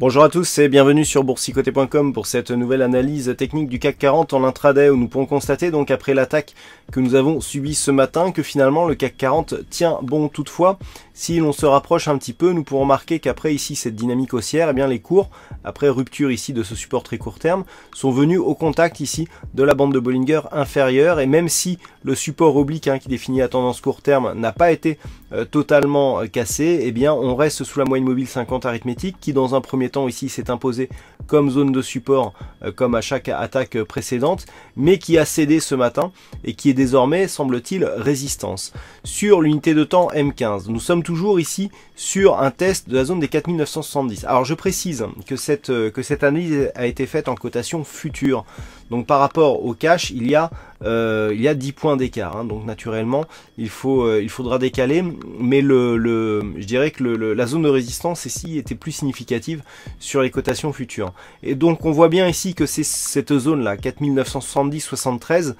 Bonjour à tous et bienvenue sur boursicoté.com pour cette nouvelle analyse technique du CAC 40 en intraday où nous pouvons constater donc après l'attaque que nous avons subie ce matin que finalement le CAC 40 tient bon toutefois. Si l'on se rapproche un petit peu, nous pourrons marquer qu'après ici cette dynamique haussière, eh bien les cours, après rupture ici de ce support très court terme, sont venus au contact ici de la bande de Bollinger inférieure et même si le support oblique hein, qui définit la tendance court terme n'a pas été euh, totalement euh, cassé, eh bien on reste sous la moyenne mobile 50 arithmétique qui dans un premier temps ici s'est imposé comme zone de support, euh, comme à chaque attaque précédente, mais qui a cédé ce matin et qui est désormais, semble-t-il, résistance. Sur l'unité de temps M15, nous sommes toujours ici sur un test de la zone des 4970. Alors je précise que cette, euh, que cette analyse a été faite en cotation future. Donc par rapport au cash, il y a, euh, il y a 10 points d'écart. Hein. donc naturellement, il, faut, euh, il faudra décaler. Mais le, le je dirais que la zone de résistance ici était plus significative sur les cotations futures. Et donc on voit bien ici que c'est cette zone-là, 4970-73,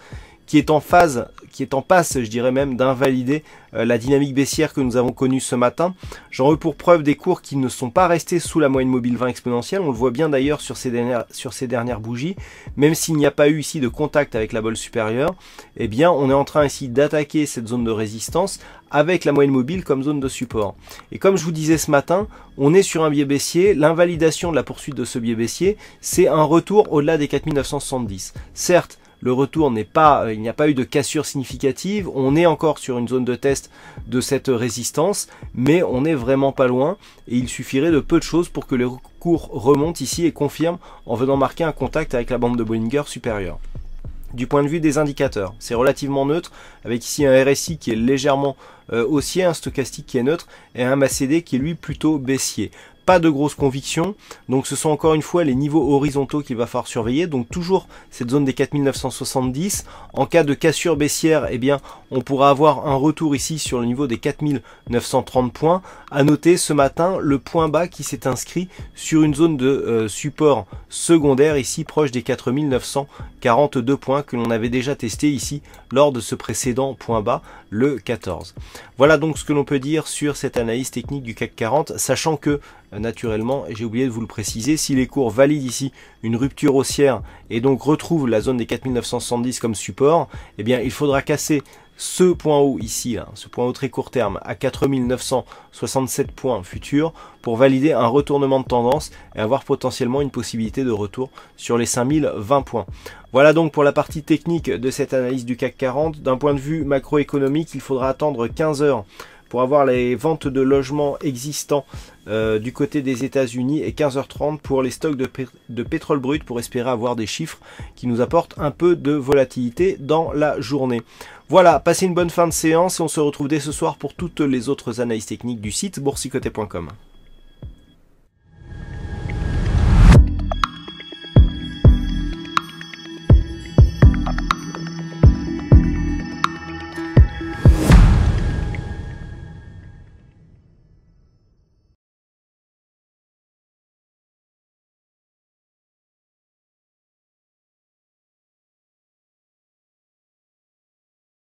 qui est en phase, qui est en passe, je dirais même, d'invalider euh, la dynamique baissière que nous avons connue ce matin. J'en veux pour preuve des cours qui ne sont pas restés sous la moyenne mobile 20 exponentielle. On le voit bien d'ailleurs sur, ces dernières, sur ces dernières bougies. Même s'il n'y a pas eu ici de contact avec la bol supérieure, eh bien, on est en train ici d'attaquer cette zone de résistance avec la moyenne mobile comme zone de support. Et comme je vous disais ce matin, on est sur un biais baissier. L'invalidation de la poursuite de ce biais baissier, c'est un retour au-delà des 4970. Certes, le retour n'est pas, euh, il n'y a pas eu de cassure significative. On est encore sur une zone de test de cette résistance, mais on n'est vraiment pas loin et il suffirait de peu de choses pour que les cours remontent ici et confirment en venant marquer un contact avec la bande de Bollinger supérieure. Du point de vue des indicateurs, c'est relativement neutre, avec ici un RSI qui est légèrement euh, haussier, un stochastique qui est neutre et un MACD qui est lui plutôt baissier de grosses convictions. Donc ce sont encore une fois les niveaux horizontaux qu'il va falloir surveiller. Donc toujours cette zone des 4970. En cas de cassure baissière, et eh bien on pourra avoir un retour ici sur le niveau des 4930 points. À noter ce matin le point bas qui s'est inscrit sur une zone de euh, support secondaire ici proche des 4942 points que l'on avait déjà testé ici lors de ce précédent point bas le 14. Voilà donc ce que l'on peut dire sur cette analyse technique du CAC 40, sachant que naturellement. Et j'ai oublié de vous le préciser, si les cours valident ici une rupture haussière et donc retrouvent la zone des 4970 comme support, eh bien il faudra casser ce point haut ici, ce point haut très court terme à 4967 points futurs pour valider un retournement de tendance et avoir potentiellement une possibilité de retour sur les 5020 points. Voilà donc pour la partie technique de cette analyse du CAC 40. D'un point de vue macroéconomique, il faudra attendre 15 heures pour avoir les ventes de logements existants euh, du côté des États-Unis et 15h30 pour les stocks de, de, pétrole brut pour espérer avoir des chiffres qui nous apportent un peu de volatilité dans la journée. Voilà, passez une bonne fin de séance et on se retrouve dès ce soir pour toutes les autres analyses techniques du site boursicoté.com.